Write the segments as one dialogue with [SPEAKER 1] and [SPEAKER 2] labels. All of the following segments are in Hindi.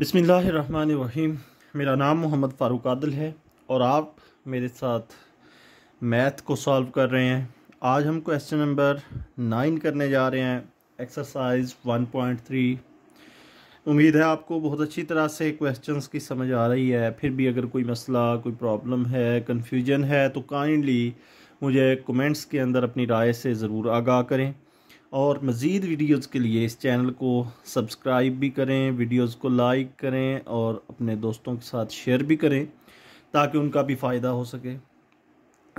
[SPEAKER 1] बसमीम मेरा नाम मोहम्मद फ़ारूक आदिल है और आप मेरे साथ मैथ को सॉल्व कर रहे हैं आज हम क्वेश्चन नंबर नाइन करने जा रहे हैं एक्सरसाइज वन पॉइंट थ्री उम्मीद है आपको बहुत अच्छी तरह से क्वेश्चंस की समझ आ रही है फिर भी अगर कोई मसला कोई प्रॉब्लम है कन्फ्यूजन है तो काइंडली मुझे कमेंट्स के अंदर अपनी राय से ज़रूर आगाह करें और मज़ीद वीडियोज़ के लिए इस चैनल को सब्सक्राइब भी करें वीडियोज़ को लाइक करें और अपने दोस्तों के साथ शेयर भी करें ताकि उनका भी फ़ायदा हो सके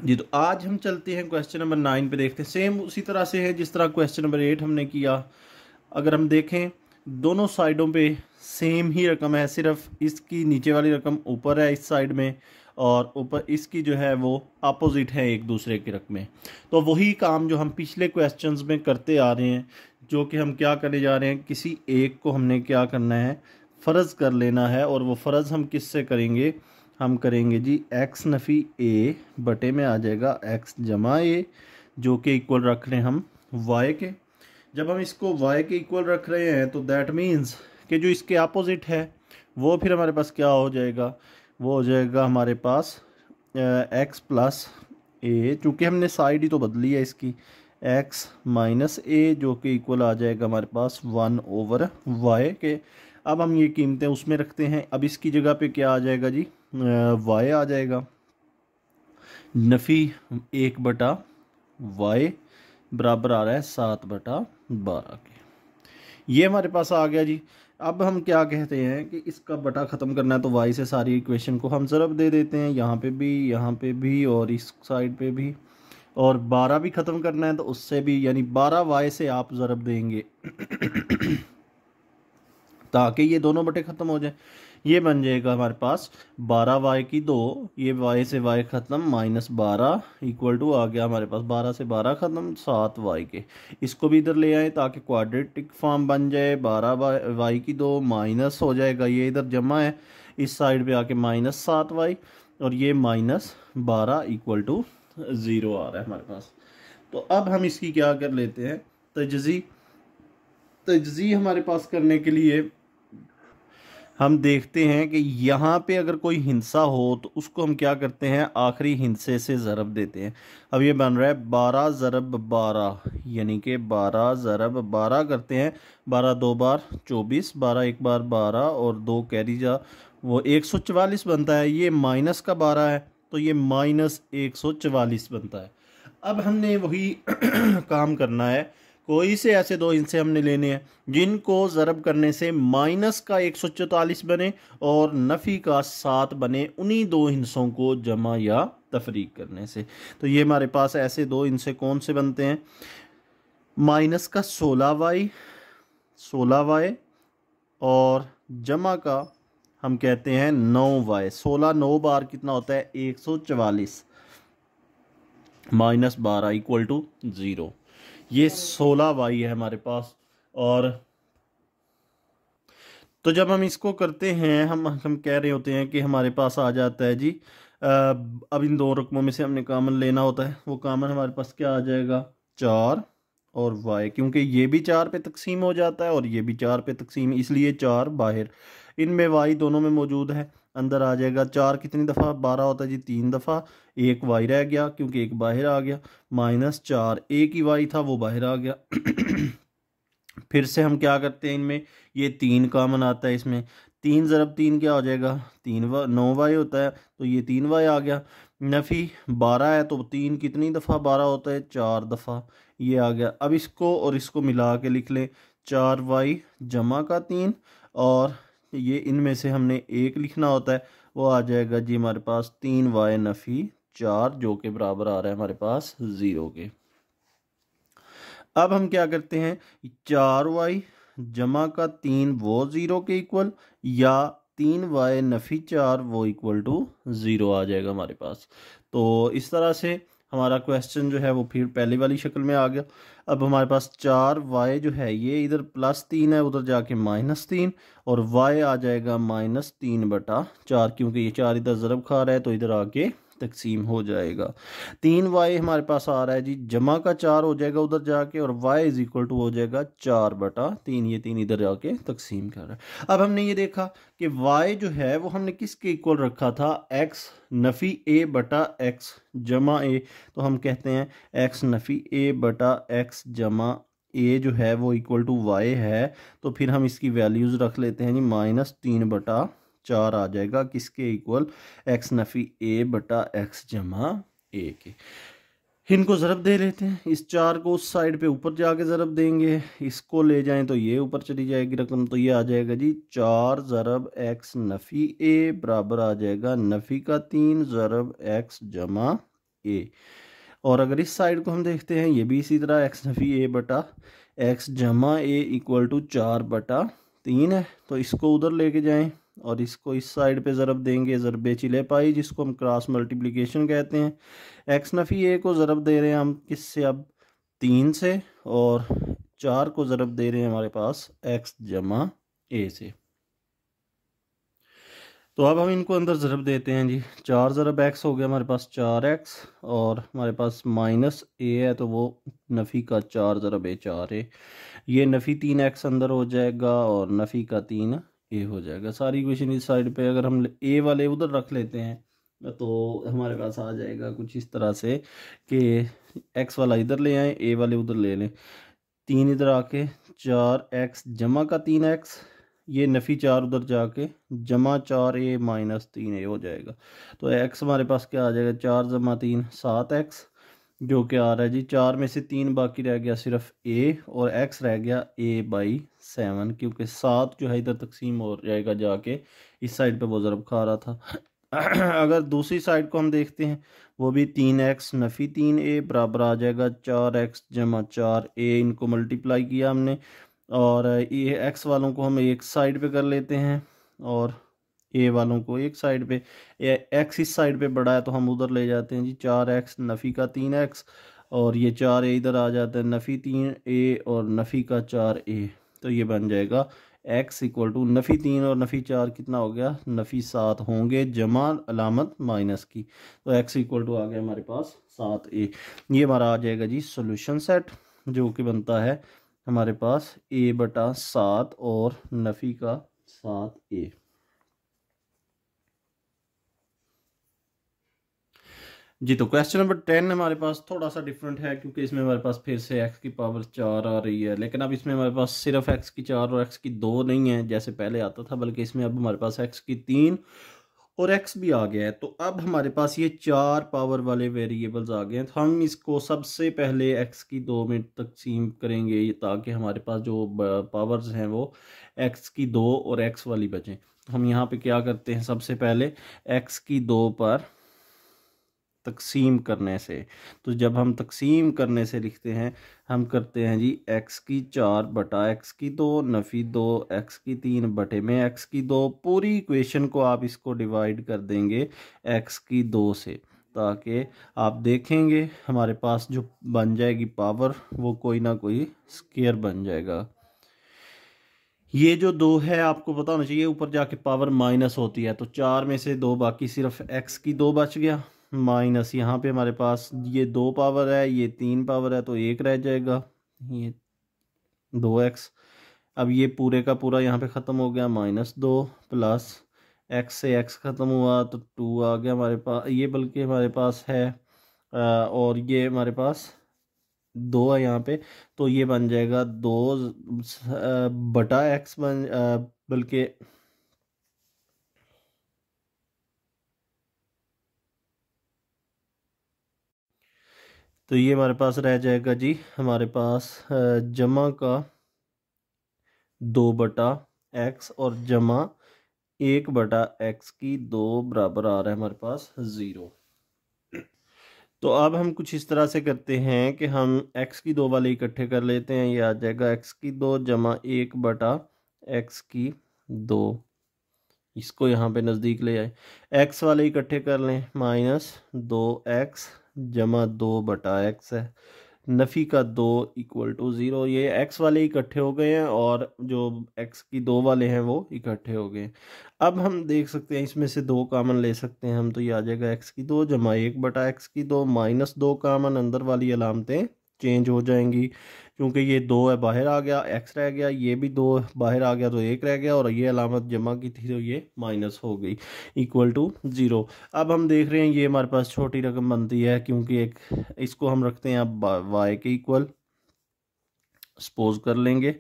[SPEAKER 1] जी तो आज हम चलते हैं क्वेश्चन नंबर नाइन पे देखते हैं सेम उसी तरह से है जिस तरह क्वेश्चन नंबर एट हमने किया अगर हम देखें दोनों साइडों पे सेम ही रकम है सिर्फ इसकी नीचे वाली रकम ऊपर है इस साइड में और ऊपर इसकी जो है वो अपोजिट है एक दूसरे की में तो वही काम जो हम पिछले क्वेश्चंस में करते आ रहे हैं जो कि हम क्या करने जा रहे हैं किसी एक को हमने क्या करना है फ़र्ज़ कर लेना है और वो फ़र्ज़ हम किस से करेंगे हम करेंगे जी एक्स नफ़ी ए बटे में आ जाएगा एक्स जमा ए जो कि इक्वल रख रहे हैं हम वाई के जब हम इसको वाई के इक्वल रख रहे हैं तो दैट मीन्स कि जो इसके अपोज़िट है वो फिर हमारे पास क्या हो जाएगा वो हो जाएगा हमारे पास एक्स प्लस ए चूँकि हमने साइड ही तो बदली है इसकी एक्स माइनस ए जो कि इक्वल आ जाएगा हमारे पास वन ओवर वाई के अब हम ये कीमतें उसमें रखते हैं अब इसकी जगह पे क्या आ जाएगा जी वाई आ जाएगा नफ़ी एक बटा वाई बराबर आ रहा है सात बटा बारह के ये हमारे पास आ गया जी अब हम क्या कहते हैं कि इसका बटा ख़त्म करना है तो वाई से सारी इक्वेशन को हम ज़रब दे देते हैं यहाँ पे भी यहाँ पे भी और इस साइड पे भी और बारह भी ख़त्म करना है तो उससे भी यानी बारह वाई से आप ज़रब देंगे ताकि ये दोनों बटे ख़त्म हो जाए ये बन जाएगा हमारे पास बारह वाई की दो ये वाई से वाई ख़त्म माइनस बारह इक्वल टू आ गया हमारे पास बारह से बारह ख़त्म सात वाई के इसको भी इधर ले आए ताकि क्वाड्रेटिक फॉर्म बन जाए बारह वाई की दो माइनस हो जाएगा ये इधर जमा है इस साइड पे आके माइनस सात वाई और ये माइनस बारह इक्वल टू ज़ीरो आ रहा है हमारे पास तो अब हम इसकी क्या कर लेते हैं तजी तजी हमारे पास करने के लिए हम देखते हैं कि यहाँ पे अगर कोई हिंसा हो तो उसको हम क्या करते हैं आखिरी हिंसे से ज़रब देते हैं अब ये बन रहा है बारह ज़रब बारह यानी कि बारह ज़रब बारह करते हैं बारह दो बार चौबीस बारह एक बार बारह और दो कैरी जा वो एक सौ चवालीस बनता है ये माइनस का बारह है तो ये माइनस एक सौ चवालीस बनता है अब हमने वही काम करना है कोई से ऐसे दो हिस्से हमने लेने हैं जिनको ज़रब करने से माइनस का एक सौ चौतालीस बने और नफ़ी का सात बने उन्हीं दो हिंसों को जमा या तफरीक करने से तो ये हमारे पास ऐसे दो हिंसे कौन से बनते हैं माइनस का सोलह वाई सोलह वाई और जमा का हम कहते हैं नौ वाई सोलह नौ बार कितना होता है एक सौ चवालीस माइनस बारह इक्वल टू ज़ीरो ये सोलह वाई है हमारे पास और तो जब हम इसको करते हैं हम हम कह रहे होते हैं कि हमारे पास आ जाता है जी अब इन दो रकमों में से हमने कामन लेना होता है वो कामन हमारे पास क्या आ जाएगा चार और वाई क्योंकि ये भी चार पे तकसीम हो जाता है और ये भी चार पे तकसीम इसलिए चार बाहर इनमें वाई दोनों में मौजूद है अंदर आ जाएगा चार कितनी दफ़ा बारह होता है जी तीन दफ़ा एक वाई रह गया क्योंकि एक बाहर आ गया माइनस चार एक ही वाई था वो बाहर आ गया फिर से हम क्या करते हैं इनमें ये तीन कामन आता है इसमें तीन ज़रब तीन क्या हो जाएगा तीन वा नौ वाई होता है तो ये तीन वाई आ गया नफ़ी बारह है तो तीन कितनी दफ़ा बारह होता है चार दफ़ा ये आ गया अब इसको और इसको मिला के लिख लें चार वाई जमा का तीन और ये इनमें से हमने एक लिखना होता है वो आ जाएगा जी हमारे पास तीन वाई नफ़ी चार जो के बराबर आ रहा है हमारे पास ज़ीरो के अब हम क्या करते हैं चार वाई जमा का तीन वो ज़ीरो के इक्वल या तीन वाई नफ़ी चार वो इक्वल टू ज़ीरो आ जाएगा हमारे पास तो इस तरह से हमारा क्वेश्चन जो है वो फिर पहले वाली शक्ल में आ गया अब हमारे पास चार वाई जो है ये इधर प्लस तीन है उधर जाके माइनस तीन और वाई आ जाएगा माइनस तीन बटा चार क्योंकि ये चार इधर ज़रब खा रहा है तो इधर आके तकसीम हो जाएगा तीन वाई हमारे पास आ रहा है जी जमा का चार हो जाएगा उधर जाके और वाई इज इक्वल टू हो जाएगा चार बटा तीन ये तीन इधर जाके तकसीम कर रहा है अब हमने ये देखा कि वाई जो है वो हमने किसके इक्वल रखा था एक्स नफ़ी ए बटा एक्स जमा ए तो हम कहते हैं एक्स नफ़ी ए बटा एक्स जमा ए जो है वो इक्वल टू वाई है तो फिर हम इसकी वैल्यूज़ रख लेते हैं जी माइनस तीन बटा चार आ जाएगा किसके इक्वल एक्स नफ़ी ए बटा एक्स जमा ए के इनको ज़रब दे लेते हैं इस चार को उस साइड पे ऊपर जाके ज़रब देंगे इसको ले जाएं तो ये ऊपर चली जाएगी रकम तो ये आ जाएगा जी चार ज़रब एक्स नफ़ी ए बराबर आ जाएगा नफ़ी का तीन ज़रब एक्स जमा ए और अगर इस साइड को हम देखते हैं ये भी इसी तरह एक्स नफ़ी ए बटा एक्स जमा ए इक्वल टू चार बटा तीन है तो इसको उधर लेके जाएं और इसको इस साइड पे ज़रब देंगे ज़रब चिले पाई जिसको हम क्रॉस मल्टीप्लिकेशन कहते हैं एक्स नफ़ी ए को ज़रब दे रहे हैं हम किस से अब तीन से और चार को ज़रब दे रहे हैं हमारे पास एक्स जमा ए से तो अब हम इनको अंदर ज़रब देते हैं जी चार ज़रब एक्स हो गया हमारे पास चार एक्स और हमारे पास माइनस ए है तो वो नफ़ी का चार ज़रब ए चार ए ये नफ़ी तीन एक्स अंदर हो जाएगा और नफ़ी का तीन ए हो जाएगा सारी क्वेश्चन इस साइड पे अगर हम ए वाले उधर रख लेते हैं तो हमारे पास आ जाएगा कुछ इस तरह से कि एक्स वाला इधर ले आए ए वाले उधर ले लें तीन इधर आके चार एक्स जमा का तीन एक्स ये नफ़ी चार उधर जाके जमा चार ए माइनस तीन ए हो जाएगा तो एक्स हमारे पास क्या आ जाएगा चार जमा तीन सात एक्स जो कि आ रहा है जी चार में से तीन बाकी रह गया सिर्फ ए और एक्स रह गया ए बाई सेवन क्योंकि सात जो है इधर तकसीम हो जाएगा जाके इस साइड पे वो ज़रब खा रहा था अगर दूसरी साइड को हम देखते हैं वो भी तीन एक्स नफ़ी तीन ए बराबर आ जाएगा चार एक्स जमा चार ए इनको मल्टीप्लाई किया हमने और ये एक्स वालों को हम एक साइड पे कर लेते हैं और ए वालों को एक साइड पे एक्स इस साइड पे बड़ा है तो हम उधर ले जाते हैं जी चार एक्स नफ़ी का तीन एक्स और ये चार ए इधर आ जाता है नफ़ी तीन ए और नफ़ी का चार ए तो ये बन जाएगा एक्स इक्वल टू नफ़ी तीन और नफ़ी चार कितना हो गया नफ़ी सात होंगे जमा अलामत माइनस की तो एक्स इक्वल टू आ गया हमारे पास सात ए ये हमारा आ जाएगा जी सोल्यूशन सेट जो कि बनता है हमारे पास ए बटा सात और नफ़ी का सात ए जी तो क्वेश्चन नंबर टेन हमारे पास थोड़ा सा डिफरेंट है क्योंकि इसमें हमारे पास फिर से एक्स की पावर चार आ रही है लेकिन अब इसमें हमारे पास सिर्फ एक्स की चार और एक्स की दो नहीं है जैसे पहले आता था बल्कि इसमें अब हमारे पास एक्स की तीन और एक्स भी आ गया है तो अब हमारे पास ये चार पावर वाले वेरिएबल्स आ गए हैं तो हम इसको सबसे पहले एक्स की दो में तकसीम करेंगे ताकि हमारे पास जो पावर्स हैं वो एक्स की दो और एक्स वाली बचें हम यहाँ पे क्या करते हैं सबसे पहले एक्स की दो पर तकसीम करने से तो जब हम तकसीम करने से लिखते हैं हम करते हैं जी एक्स की चार बटा एक्स की दो नफ़ी दो एक्स की तीन बटे में एक्स की दो पूरी इक्वेशन को आप इसको डिवाइड कर देंगे एक्स की दो से ताकि आप देखेंगे हमारे पास जो बन जाएगी पावर वो कोई ना कोई स्केयर बन जाएगा ये जो दो है आपको पता होना चाहिए ऊपर जाके पावर माइनस होती है तो चार में से दो बाकी सिर्फ एक्स की दो बच गया माइनस यहाँ पे हमारे पास ये दो पावर है ये तीन पावर है तो एक रह जाएगा ये दो एक्स अब ये पूरे का पूरा यहाँ पे ख़त्म हो गया माइनस दो प्लस एक्स से एक्स ख़त्म हुआ तो टू आ गया हमारे पास ये बल्कि हमारे पास है और ये हमारे पास दो है यहाँ पे तो ये बन जाएगा दो बटा एक्स बन बल्कि तो ये हमारे पास रह जाएगा जी हमारे पास जमा का दो बटा एक्स और जमा एक बटा एक्स की दो बराबर आ रहा है हमारे पास ज़ीरो तो अब हम कुछ इस तरह से करते हैं कि हम एक्स की दो वाले इकट्ठे कर लेते हैं ये आ जाएगा एक्स की दो जमा एक बटा एक्स की दो इसको यहाँ पे नज़दीक ले आए एक्स वाले इकट्ठे कर लें माइनस दो एक्स जमा दो बटा एक्स है नफ़ी का दो इक्वल टू ज़ीरो ये एक्स वाले इकट्ठे हो गए हैं और जो एक्स की दो वाले हैं वो इकट्ठे हो गए अब हम देख सकते हैं इसमें से दो कामन ले सकते हैं हम तो ये आ जाएगा एक्स की दो जमा एक बटा एक्स की दो माइनस दो कामन अंदर वाली अलामतें चेंज हो जाएंगी क्योंकि ये दो है बाहर आ गया एक्स रह गया ये भी दो बाहर आ गया तो एक रह गया और ये अलामत जमा की थी तो ये माइनस हो गई इक्वल टू ज़ीरो अब हम देख रहे हैं ये हमारे पास छोटी रकम बनती है क्योंकि एक इसको हम रखते हैं अब वाई के इक्वल सपोज कर लेंगे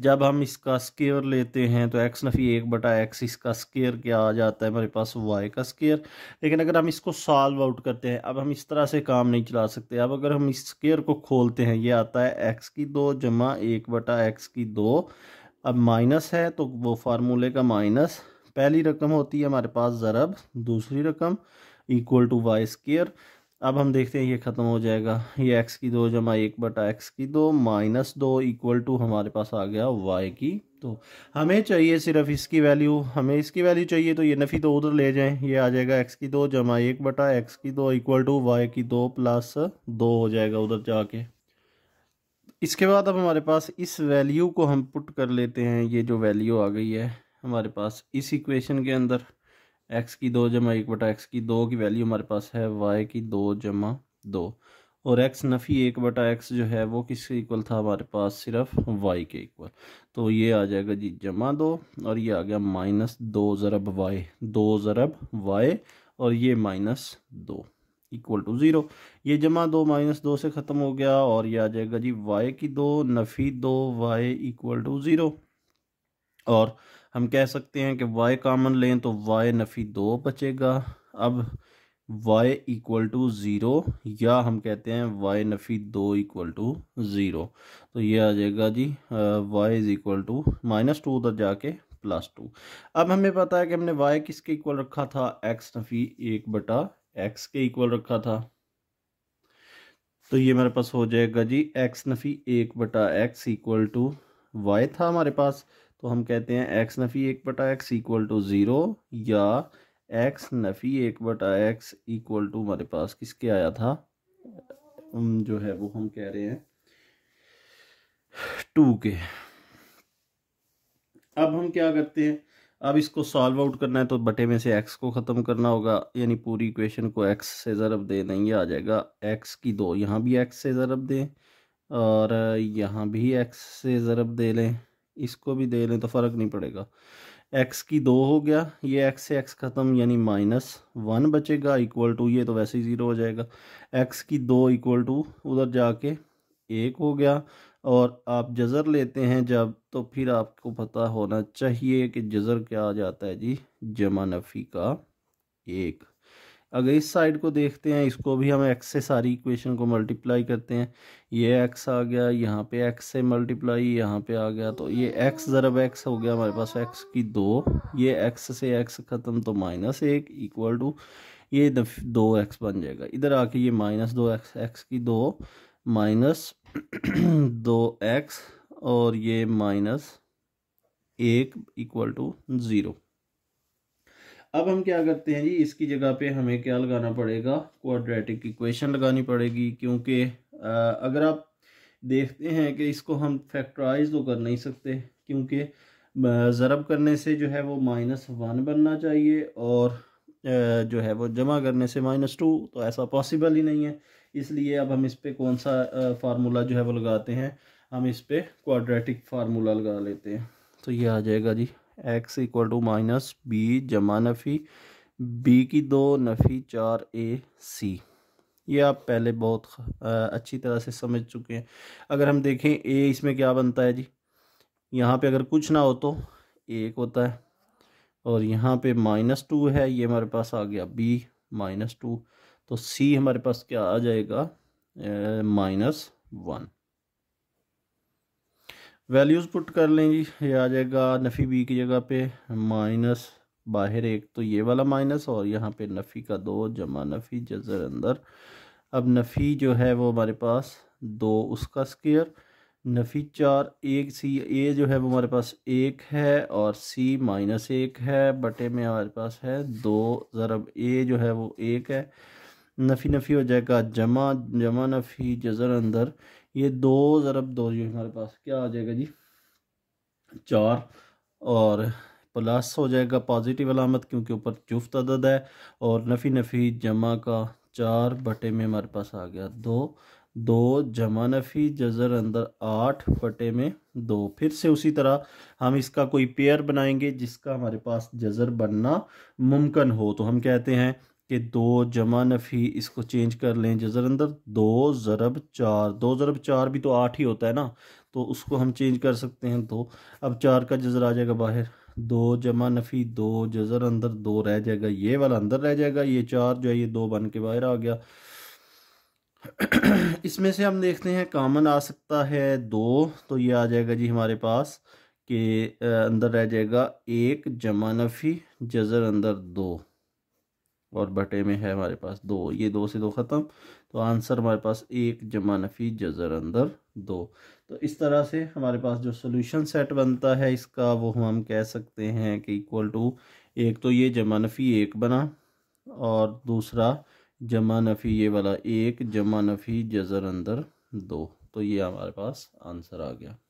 [SPEAKER 1] जब हम इसका स्केयर लेते हैं तो एक्स नफ़ी एक बटा एक्स इसका स्केयर क्या आ जाता है हमारे पास वाई का स्केयर लेकिन अगर हम इसको सॉल्व आउट करते हैं अब हम इस तरह से काम नहीं चला सकते अब अगर हम इस स्केयर को खोलते हैं ये आता है एक्स की दो जमा एक बटा एक्स की दो अब माइनस है तो वो फार्मूले का माइनस पहली रकम होती है हमारे पास ज़रब दूसरी रकम इक्वल टू वाई स्केयर अब हम देखते हैं ये ख़त्म हो जाएगा ये एक्स की दो जमा एक बटा एक्स की दो माइनस दो इक्वल टू हमारे पास आ गया वाई की तो हमें चाहिए सिर्फ इसकी वैल्यू हमें इसकी वैल्यू चाहिए तो ये नफ़ी तो उधर ले जाएं ये आ जाएगा एक्स की दो जमा एक बटा एक्स की दो इक्वल टू वाई की दो प्लस दो हो जाएगा उधर जाके इसके बाद अब हमारे पास इस वैल्यू को हम पुट कर लेते हैं ये जो वैल्यू आ गई है हमारे पास इस इक्वेशन के अंदर एक्स की दो जमा एक बटा एक्स की दो की वैल्यू हमारे पास है वाई की दो जमा दो और एक्स नफ़ी एक बटा एक्स जो है वो किसके इक्वल था हमारे पास सिर्फ वाई के इक्वल तो ये आ जाएगा जी जमा दो और ये आ गया माइनस दो ज़रब वाई दो ज़रब वाई और ये माइनस दो इक्वल टू ज़ीरो ये जमा दो माइनस दो से ख़त्म हो गया और ये आ जाएगा जी वाई की दो नफ़ी दो वाई इक्वल टू ज़ीरो और हम कह सकते हैं कि y कॉमन लें तो y नफ़ी दो बचेगा अब y इक्वल टू ज़ीरो या हम कहते हैं y नफ़ी दो इक्वल टू ज़ीरो तो ये आ जाएगा जी y is equal to minus two उधर जाके प्लस टू अब हमें पता है कि हमने y किसके इक्वल रखा था x नफ़ी एक बटा एक्स के इक्वल रखा था तो ये मेरे पास हो जाएगा जी x नफ़ी एक बटा एक्स इक्वल टू वाई था हमारे पास तो हम कहते हैं एक्स नफ़ी एक बटा एक्स इक्वल टू ज़ीरो या एक्स नफ़ी एक बटा एक्स इक्वल टू हमारे पास किसके आया था जो है वो हम कह रहे हैं टू के अब हम क्या करते हैं अब इसको सॉल्व आउट करना है तो बटे में से एक्स को ख़त्म करना होगा यानी पूरी इक्वेशन को एक्स से ज़रब दे दें ये आ जाएगा एक्स की दो यहाँ भी एक्स से ज़रब दें और यहाँ भी एक्स से ज़रब दे लें इसको भी दे लें तो फ़र्क नहीं पड़ेगा एक्स की दो हो गया ये एक्स से एक्स ख़त्म यानी माइनस वन बचेगा इक्वल टू ये तो वैसे ही ज़ीरो हो जाएगा एक्स की दो इक्वल टू उधर जाके एक हो गया और आप जज़र लेते हैं जब तो फिर आपको पता होना चाहिए कि जज़र क्या आ जाता है जी जमा नफ़ी का एक अगर इस साइड को देखते हैं इसको भी हम एक्स से सारी इक्वेशन को मल्टीप्लाई करते हैं ये एक्स आ गया यहाँ पे एक्स से मल्टीप्लाई यहाँ पे आ गया तो ये एक्स ज़रब एक्स हो गया हमारे पास एक्स की दो ये एक्स से एक्स ख़त्म तो माइनस एक इक्वल टू ये दो एक्स बन जाएगा इधर आके ये माइनस दो एक्स एक्स की दो माइनस दो एक्स और ये माइनस एक इक्वल टू ज़ीरो अब हम क्या करते हैं जी इसकी जगह पे हमें क्या लगाना पड़ेगा क्वाड्रेटिक इक्वेशन लगानी पड़ेगी क्योंकि अगर आप देखते हैं कि इसको हम फैक्टराइज तो कर नहीं सकते क्योंकि ज़रब करने से जो है वो माइनस वन बनना चाहिए और जो है वो जमा करने से माइनस टू तो ऐसा पॉसिबल ही नहीं है इसलिए अब हम इस पर कौन सा फार्मूला जो है वो लगाते हैं हम इस पर क्वाड्रेटिक फार्मूला लगा लेते हैं तो ये आ जाएगा जी x equal to minus b जमा नफ़ी बी की दो नफ़ी चार ए सी ये आप पहले बहुत अच्छी तरह से समझ चुके हैं अगर हम देखें ए इसमें क्या बनता है जी यहाँ पे अगर कुछ ना हो तो एक होता है और यहाँ पे माइनस टू है ये हमारे पास आ गया बी माइनस टू तो सी हमारे पास क्या आ जाएगा माइनस वन वैल्यूज़ पुट कर लें जी ये आ जाएगा नफ़ी बी की जगह पे माइनस बाहर एक तो ये वाला माइनस और यहाँ पे नफ़ी का दो जमा नफ़ी जजर अंदर अब नफ़ी जो है वो हमारे पास दो उसका स्केयर नफ़ी चार एक सी ए जो है वो हमारे पास एक है और सी माइनस एक है बटे में हमारे पास है दो ज़रब ए जो है वो एक है नफ़ी नफ़ी हो जाएगा जमा जमा नफ़ी जजर अंदर ये दो ज़रब दो जो हमारे पास क्या आ जाएगा जी चार और प्लस हो जाएगा पॉजिटिव अलामत क्योंकि ऊपर जुफ्त अदद है और नफ़ी नफ़ी जमा का चार बटे में हमारे पास आ गया दो दो जमा नफ़ी जजर अंदर आठ बटे में दो फिर से उसी तरह हम इसका कोई पेयर बनाएंगे जिसका हमारे पास जजर बनना मुमकिन हो तो हम कहते हैं कि दो जमा नफ़ी इसको चेंज कर लें जज़र अंदर दो ज़रब चार दो ज़रब चार भी तो आठ ही होता है ना तो उसको हम चेंज कर सकते हैं दो अब चार का जज़र आ जाएगा बाहर दो जमा नफ़ी दो जज़र अंदर दो रह जाएगा ये वाला अंदर रह जाएगा ये चार जो है ये दो बन के बाहर आ गया इसमें से हम देखते हैं कामन आ सकता है दो तो ये आ जाएगा जी हमारे पास के अंदर रह जाएगा एक जमा नफ़ी जज़र अंदर दो और बटे में है हमारे पास दो ये दो से दो ख़त्म तो आंसर हमारे पास एक जमा नफ़ी जजर अंदर दो तो इस तरह से हमारे पास जो सोल्यूशन सेट बनता है इसका वो हम कह सकते हैं कि इक्वल टू एक तो ये जमा नफ़ी एक बना और दूसरा जमा नफ़ी ये वाला एक जमा नफ़ी जजर अंदर दो तो ये हमारे पास आंसर आ गया